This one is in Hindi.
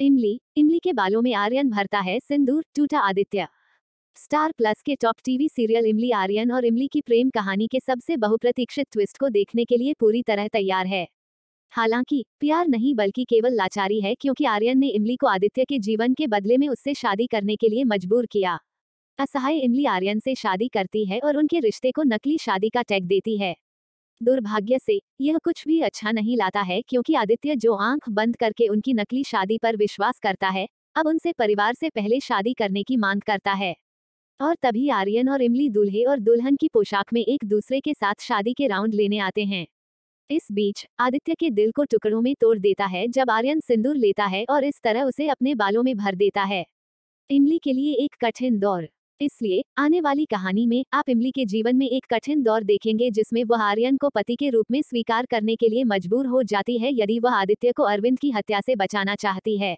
इमली इमली के बालों में आर्यन भरता है सिंदूर टूटा आदित्य स्टार प्लस के top TV serial Imlie Aryan और इमली की प्रेम कहानी के सबसे बहुप्रतीक्षित ट्विस्ट को देखने के लिए पूरी तरह तैयार है हालांकि प्यार नहीं बल्कि केवल लाचारी है क्योंकि आर्यन ने इमली को आदित्य के जीवन के बदले में उससे शादी करने के लिए मजबूर किया असहाय इमली आर्यन से शादी करती है और उनके रिश्ते को नकली शादी का टैग देती है दुर्भाग्य से यह कुछ भी अच्छा नहीं लाता है क्योंकि आदित्य जो आंख बंद करके उनकी नकली शादी पर विश्वास करता है अब उनसे परिवार से पहले शादी करने की मांग करता है और तभी आर्यन और इमली दूल्हे और दुल्हन की पोशाक में एक दूसरे के साथ शादी के राउंड लेने आते हैं इस बीच आदित्य के दिल को टुकड़ों में तोड़ देता है जब आर्यन सिंदूर लेता है और इस तरह उसे अपने बालों में भर देता है इमली के लिए एक कठिन दौर इसलिए आने वाली कहानी में आप इमली के जीवन में एक कठिन दौर देखेंगे जिसमें वह आर्यन को पति के रूप में स्वीकार करने के लिए मजबूर हो जाती है यदि वह आदित्य को अरविंद की हत्या से बचाना चाहती है